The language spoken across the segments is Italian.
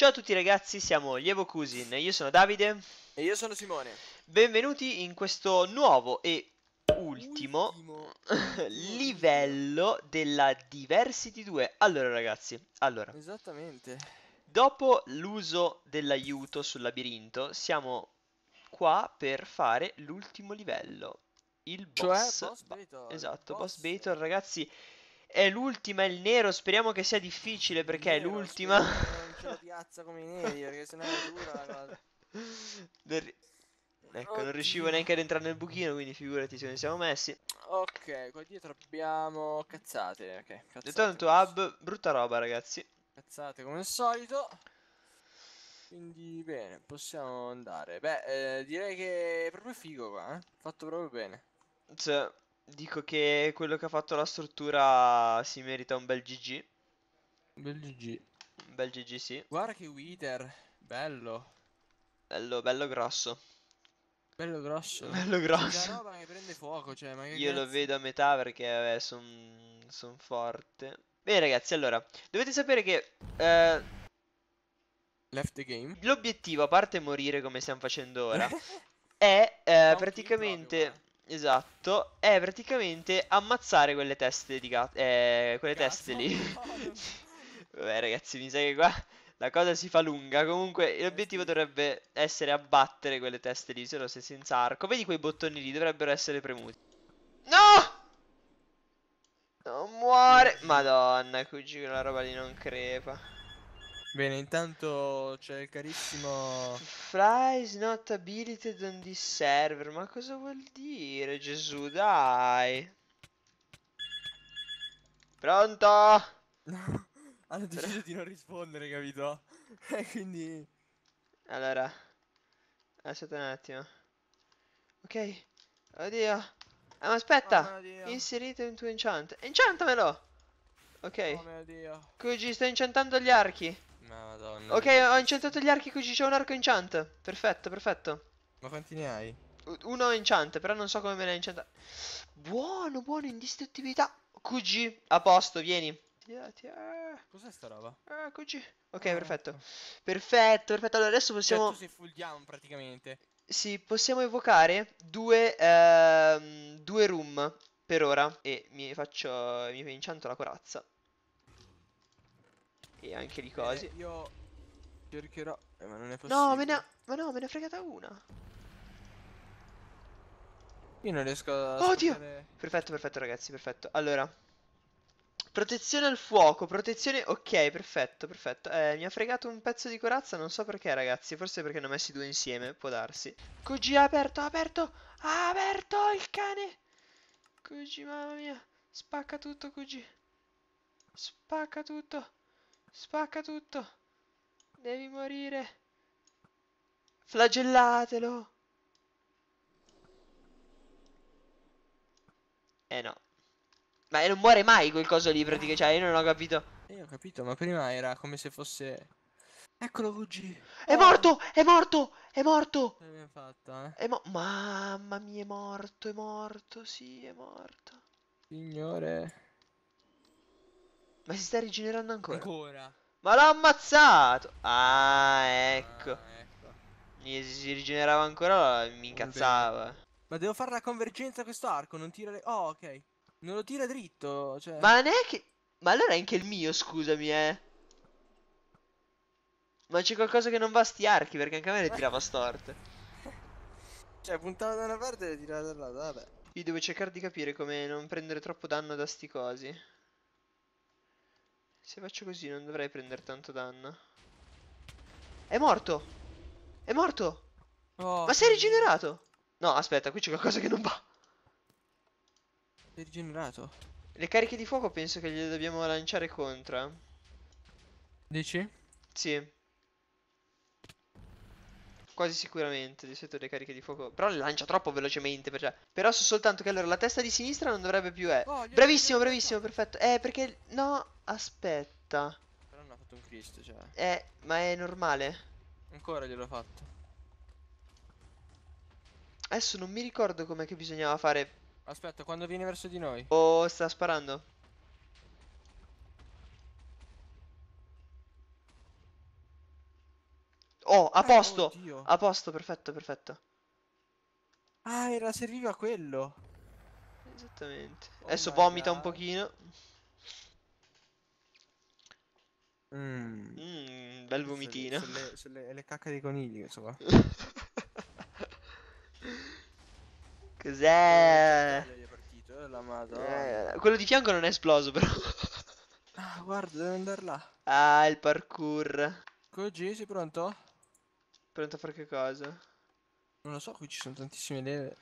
Ciao a tutti ragazzi, siamo Lievo Cousin, io sono Davide E io sono Simone Benvenuti in questo nuovo e ultimo, ultimo. livello della Diversity 2 Allora ragazzi, allora Esattamente Dopo l'uso dell'aiuto sul labirinto siamo qua per fare l'ultimo livello Il boss, cioè, boss battle Esatto, boss, boss battle ragazzi è l'ultima, è il nero. Speriamo che sia difficile perché nero, è l'ultima. Non c'è la piazza come i neri perché sennò è dura la cosa. Ecco, Oddio. non riuscivo neanche ad entrare nel buchino, quindi figurati se ne siamo messi. Ok, qua dietro abbiamo cazzate. Ok, cazzate. Detto tanto hub, brutta roba ragazzi. Cazzate come al solito. Quindi bene, possiamo andare. Beh, eh, direi che è proprio figo qua, eh? Fatto proprio bene. Cioè, Dico che quello che ha fatto la struttura si merita un bel GG. Un bel GG. Un bel GG, sì. Guarda che Wither, bello. Bello, bello grosso. Bello grosso. Bello grosso. La roba che prende fuoco, cioè, ma che Io cazzo? lo vedo a metà perché sono son forte. Bene ragazzi, allora, dovete sapere che... Eh, Left the game. L'obiettivo, a parte morire come stiamo facendo ora, è eh, praticamente... Esatto, è praticamente ammazzare quelle teste di gatto. Eh, quelle Cazzo, teste lì. Vabbè, ragazzi, mi sa che qua la cosa si fa lunga. Comunque, l'obiettivo eh, dovrebbe essere abbattere quelle teste lì, solo se senza arco. Vedi quei bottoni lì, dovrebbero essere premuti. No! Non muore! Mm. Madonna, cugino, la roba lì non crepa. Bene, intanto c'è il carissimo... Fly is not abilited on this server. Ma cosa vuol dire, Gesù? Dai. Pronto? No, hanno deciso di non rispondere, capito? E quindi... Allora... Aspetta un attimo. Ok. Oddio. Ah, ma aspetta! Oh, Inserite un tuo enchant. Enchantamelo! Ok. Oh, Qui ci sto enchantando gli archi. Madonna. Ok, ho incantato gli archi così c'è un arco enchant. Perfetto, perfetto. Ma quanti ne hai? Uno enchant, però non so come me l'hai incantato. Buono, buono, indistruttibilità. QG, a posto, vieni. Cos'è sta roba? Ah, QG. Ok, ah, perfetto. Perfetto, perfetto. Allora adesso cioè, possiamo... Cioè, tu sei full down praticamente. Sì, possiamo evocare due, ehm, due room per ora. E mi faccio... mi incanto la corazza. E anche di eh, cose. Eh, io cercherò. Eh, ma non è possibile. No, me ne ha... Ma no, me ne è fregata una. Io non riesco a. Oddio! Ascoltare... Perfetto, perfetto, ragazzi, perfetto. Allora. Protezione al fuoco, protezione... Ok, perfetto, perfetto. Eh, mi ha fregato un pezzo di corazza, non so perché ragazzi, forse perché ne ho messi due insieme, può darsi. Koji aperto, aperto, ha aperto il cane! Koji, mamma mia, spacca tutto Koji. Spacca tutto. Spacca tutto. Devi morire. Flagellatelo. Eh no. Ma non muore mai quel coso lì praticamente, cioè io non ho capito. Io eh, ho capito, ma prima era come se fosse... Eccolo Gucci. È oh. morto, è morto, è morto. L'abbiamo fatto, eh. È mo Mamma mia, è morto, è morto, sì, è morto. Signore. Ma si sta rigenerando ancora. Ancora. Ma l'ho ammazzato. Ah, ecco. Ah, ecco. ecco. Si rigenerava ancora, mi incazzava. Ma devo fare la convergenza a questo arco, non tira le... Oh, ok. Non lo tira dritto, cioè... Ma neanche... Ma allora è anche il mio, scusami, eh. Ma c'è qualcosa che non va a sti archi, perché anche a me le tirava storte. cioè, puntava da una parte e le tirava dall'altra, vabbè. Io devo cercare di capire come non prendere troppo danno da sti cosi. Se faccio così non dovrei prendere tanto danno. È morto! È morto! Oh, Ma si è rigenerato! No, aspetta, qui c'è qualcosa che non va. Si è rigenerato. Le cariche di fuoco penso che le dobbiamo lanciare contro. Eh. Dici? Sì quasi sicuramente. Di solito le cariche di fuoco. Però le lancia troppo velocemente. Per... Però so soltanto che allora la testa di sinistra non dovrebbe più. Eh. Oh, bravissimo, bravissimo, perfetto. Eh, perché. No, aspetta. Però non ha fatto un Cristo, cioè. Eh, ma è normale. Ancora gliel'ho fatto. Adesso non mi ricordo com'è che bisognava fare. Aspetta, quando viene verso di noi. Oh, sta sparando. Oh, a ah, posto! Oddio. a posto, perfetto, perfetto. Ah, era serviva quello. Esattamente. Oh Adesso vomita God. un pochino. Mm. Mm, bel vomitino. Sono le, le, le, cacche dei conigli, insomma. Cos'è? Eh, eh, eh, quello di fianco non è esploso, però. ah, guarda, devo andare là. Ah, il parkour. Coggi, sei pronto? Pronto a fare che cosa? Non lo so, qui ci sono tantissime leve.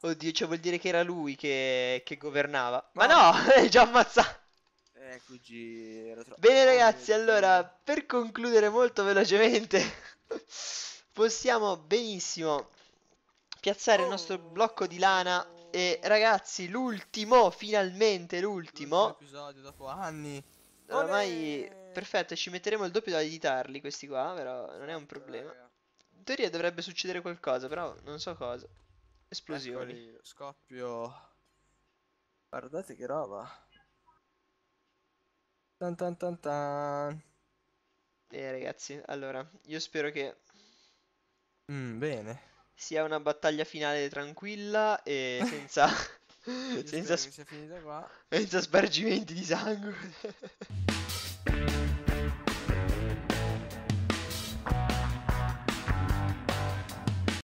Oddio, cioè vuol dire che era lui che, che governava. Ma no, è già ammazzato. Eccoci, eh, era troppo. Bene ragazzi, allora, per concludere molto velocemente, possiamo benissimo piazzare oh. il nostro blocco di lana e ragazzi, l'ultimo, finalmente l'ultimo. episodio dopo anni. Ormai, Olè. perfetto, ci metteremo il doppio da editarli questi qua, però non è un problema teoria dovrebbe succedere qualcosa, però non so cosa. Esplosioni. Eccoli, scoppio. Guardate che roba. Tan tan tan tan. Eh ragazzi, allora, io spero che... Mm, bene. Sia una battaglia finale tranquilla e senza... senza, sp- senza spargimenti di sangue.